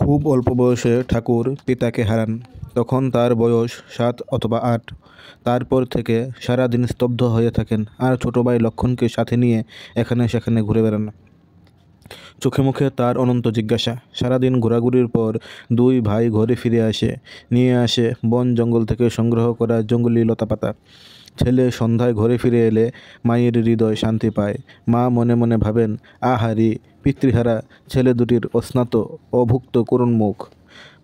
খুব অল্প বয়সে ঠাকুর পিতাকে হারান তখন তার বয়স সাত অথবা আট তারপর থেকে সারাদিন স্তব্ধ হয়ে থাকেন আর ছোটো ভাই লক্ষণকে সাথে নিয়ে এখানে সেখানে ঘুরে বেড়ান চোখে মুখে তার অনন্ত জিজ্ঞাসা সারাদিন ঘোরাঘুরির পর দুই ভাই ঘরে ফিরে আসে নিয়ে আসে বন জঙ্গল থেকে সংগ্রহ করা জঙ্গলি লতাপাতা ছেলে সন্ধ্যায় ঘরে ফিরে এলে মায়ের হৃদয় শান্তি পায় মা মনে মনে ভাবেন আহারি পিতৃহারা ছেলে দুটির অস্নাত অভুক্ত করুণ মুখ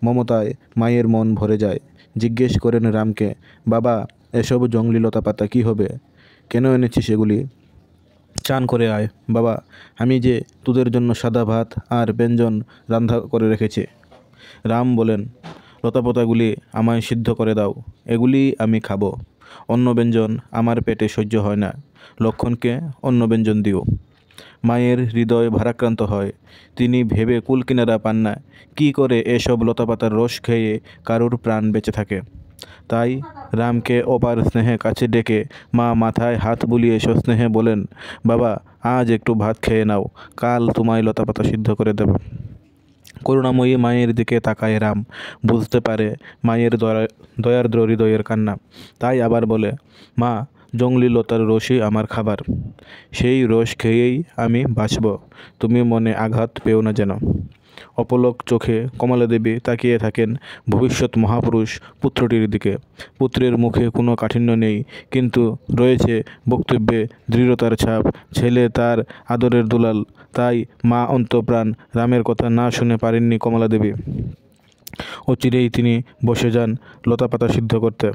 মমতায় মায়ের মন ভরে যায় জিজ্ঞেস করেন রামকে বাবা এসব জঙ্গলি লতা পাতা কী হবে কেন এনেছি সেগুলি চান করে আয় বাবা আমি যে তোদের জন্য সাদা ভাত আর ব্যঞ্জন রান্ধা করে রেখেছি রাম বলেন লতাপতাগুলি আমায় সিদ্ধ করে দাও এগুলি আমি খাবো অন্য ব্যঞ্জন আমার পেটে সহ্য হয় না লক্ষণকে অন্য ব্যঞ্জন দিও মায়ের হৃদয় ভারাক্রান্ত হয় তিনি ভেবে কুল কিনারা পান না কী করে এসব লতাপাতার রস খেয়ে কারুর প্রাণ বেঁচে থাকে তাই রামকে অপার স্নেহে কাছে ডেকে মা মাথায় হাত বুলিয়ে সস্নেহে বলেন বাবা আজ একটু ভাত খেয়ে নাও কাল তোমায় লতাপাতা সিদ্ধ করে দেব করুণাময়ী মায়ের দিকে তাকায় রাম বুঝতে পারে মায়ের দয়ার দয়ার্দ্র হৃদয়ের কান্না তাই আবার বলে মা জঙ্গলি লতার রসই আমার খাবার সেই রস খেয়েই আমি বাঁচব তুমি মনে আঘাত পেও না যেন অপলক চোখে কমলাদেবী তাকিয়ে থাকেন ভবিষ্যৎ মহাপুরুষ পুত্রটির দিকে পুত্রের মুখে কোনো কাঠিন্য নেই কিন্তু রয়েছে বক্তব্যে দৃঢ়তার ছাপ ছেলে তার আদরের দুলাল তাই মা অন্তপ্রাণ রামের কথা না শুনে পারেননি কমলা দেবী অচিরেই তিনি বসে যান লতাপাতা সিদ্ধ করতে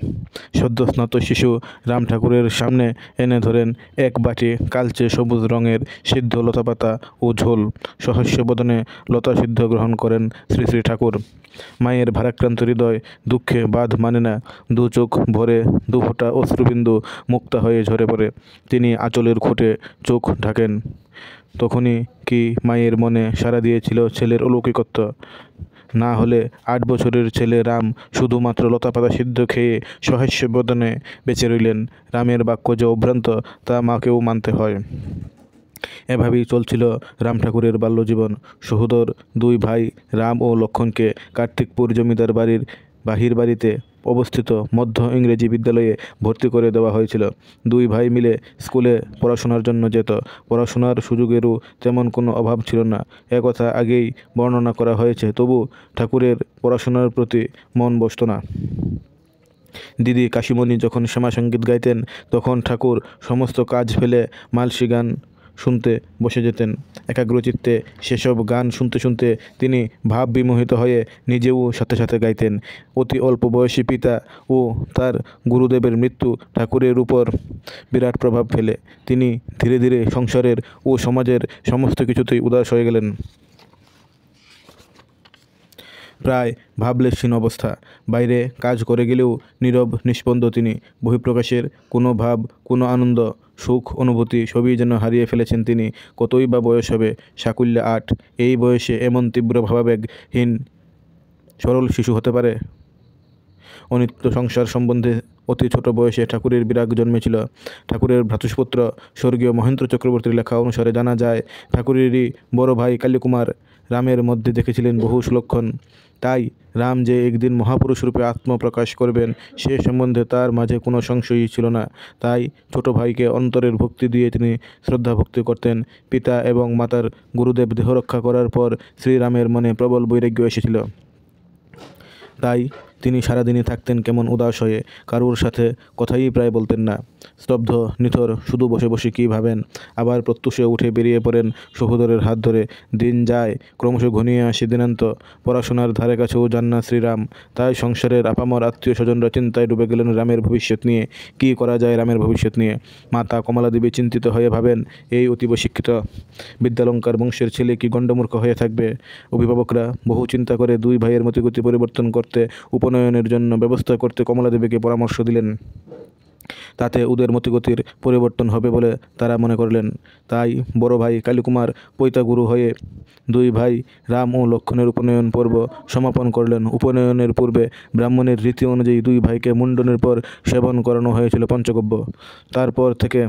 সদ্য স্নাত শিশু রাম ঠাকুরের সামনে এনে ধরেন এক বাটি কালচে সবুজ রঙের সিদ্ধ লতাপাতা ও ঝোল সহস্যবদনে লতা সিদ্ধ গ্রহণ করেন শ্রী শ্রী ঠাকুর মায়ের ভারাক্রান্ত হৃদয় দুঃখে বাঁধ মানে না দু চোখ ভরে দুফোটা অশ্রুবিন্দু মুক্তা হয়ে ঝরে পড়ে তিনি আঁচলের খুঁটে চোখ ঢাকেন তখনই কি মায়ের মনে সাড়া দিয়েছিল ছেলের অলৌকিকত্ব না হলে আট বছরের ছেলে রাম শুধুমাত্র লতাপাতা সিদ্ধ খেয়ে সহস্য বদনে বেঁচে রইলেন রামের বাক্য যে অভ্রান্ত তা মাকেও মানতে হয় এভাবেই চলছিল রাম ঠাকুরের বাল্যজীবন সহোদর দুই ভাই রাম ও লক্ষণকে কার্তিকপুর জমিদার বাড়ির বাহিরবাড়িতে অবস্থিত মধ্য ইংরেজি বিদ্যালয়ে ভর্তি করে দেওয়া হয়েছিল দুই ভাই মিলে স্কুলে পড়াশোনার জন্য যেত পড়াশোনার সুযোগেরও তেমন কোনো অভাব ছিল না একথা আগেই বর্ণনা করা হয়েছে তবু ঠাকুরের পড়াশোনার প্রতি মন বসত না দিদি কাশিমণি যখন শ্যামা সঙ্গীত গাইতেন তখন ঠাকুর সমস্ত কাজ ফেলে মালসি গান শুনতে বসে যেতেন একাগ্রচিত্তে সেসব গান শুনতে শুনতে তিনি ভাব বিমোহিত হয়ে নিজেও সাথে সাথে গাইতেন অতি অল্প বয়সী পিতা ও তার গুরুদেবের মৃত্যু ঠাকুরের উপর বিরাট প্রভাব ফেলে তিনি ধীরে ধীরে সংসারের ও সমাজের সমস্ত কিছুতেই উদাস হয়ে গেলেন প্রায় ভাবলেশহীন অবস্থা বাইরে কাজ করে গেলেও নীরব নিস্পন্দ তিনি বহিঃপ্রকাশের কোনো ভাব কোনো আনন্দ সুখ অনুভূতি সবই যেন হারিয়ে ফেলেছেন তিনি কতই বা বয়স হবে সাকুল্য আট এই বয়সে এমন তীব্র ভাবাবেগহীন সরল শিশু হতে পারে অনিত্য সংসার সম্বন্ধে অতি ছোট বয়সে ঠাকুরের বিরাগ জন্মেছিল ঠাকুরের ভ্রাতুষপুত্র স্বর্গীয় মহেন্দ্র চক্রবর্তীর লেখা অনুসারে জানা যায় ঠাকুরেরই বড় ভাই কালীকুমার রামের মধ্যে দেখেছিলেন বহু সুলক্ষণ তাই রাম যে একদিন মহাপুরুষ রূপে আত্মপ্রকাশ করবেন সে সম্বন্ধে তার মাঝে কোনো সংশয়ই ছিল না তাই ছোট ভাইকে অন্তরের ভক্তি দিয়ে তিনি শ্রদ্ধা ভক্তি করতেন পিতা এবং মাতার গুরুদেব দেহরক্ষা করার পর শ্রীরামের মনে প্রবল বৈরাগ্য এসেছিল তাই তিনি সারাদিনই থাকতেন কেমন উদাস হয়ে কারুর সাথে কথাই প্রায় বলতেন না স্তব্ধ নিথর শুধু বসে বসে কী ভাবেন আবার প্রত্যুষে উঠে বেরিয়ে পড়েন সহোদরের হাত ধরে দিন যায় ক্রমশ ঘনিয়ে আসে দিনান্ত পড়াশোনার ধারে কাছেও যান না শ্রীরাম তাই সংসারের আপামর আত্মীয় স্বজনরা চিন্তায় ডুবে গেলেন রামের ভবিষ্যৎ নিয়ে কি করা যায় রামের ভবিষ্যৎ নিয়ে মাতা কমলাদেবী চিন্তিত হয়ে ভাবেন এই অতীব শিক্ষিত বিদ্যালঙ্কার বংশের ছেলে কি গণ্ডমূর্খ হয়ে থাকবে অভিভাবকরা বহু চিন্তা করে দুই ভাইয়ের মতিগতি পরিবর্তন করতে উপন প্রণয়নের জন্য ব্যবস্থা করতে কমলাদেবীকে পরামর্শ দিলেন তাতে ওদের মতিগতির পরিবর্তন হবে বলে তারা মনে করলেন তাই বড় ভাই কালীকুমার পৈতাগুরু হয়ে দুই ভাই রাম ও লক্ষণের উপনয়ন পর্ব সমাপন করলেন উপনয়নের পূর্বে ব্রাহ্মণের রীতি অনুযায়ী দুই ভাইকে মুন্ডনের পর সেবন করানো হয়েছিল পঞ্চগব্য তারপর থেকে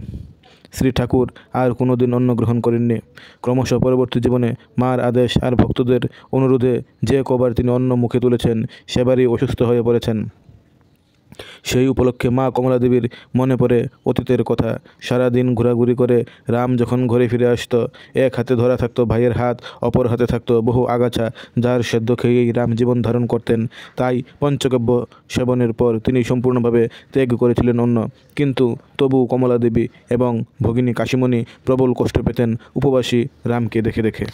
শ্রী ঠাকুর আর কোনোদিন অন্ন গ্রহণ করেননি ক্রমশ পরবর্তী জীবনে মার আদেশ আর ভক্তদের অনুরোধে যে কবার তিনি অন্ন মুখে তুলেছেন সেবারই অসুস্থ হয়ে পড়েছেন সেই উপলক্ষে মা কমলা দেবীর মনে পড়ে অতীতের কথা সারাদিন ঘোরাঘুরি করে রাম যখন ঘরে ফিরে আসত এক হাতে ধরা থাকতো ভাইয়ের হাত অপর হাতে থাকত বহু আগাছা যার সেদ্ধ খেয়েই রাম জীবন ধারণ করতেন তাই পঞ্চকাব্য সেবনের পর তিনি সম্পূর্ণভাবে ত্যাগ করেছিলেন অন্য কিন্তু তবু কমলা দেবী এবং ভগিনী কাশিমণি প্রবল কষ্ট পেতেন উপবাসী রামকে দেখে দেখে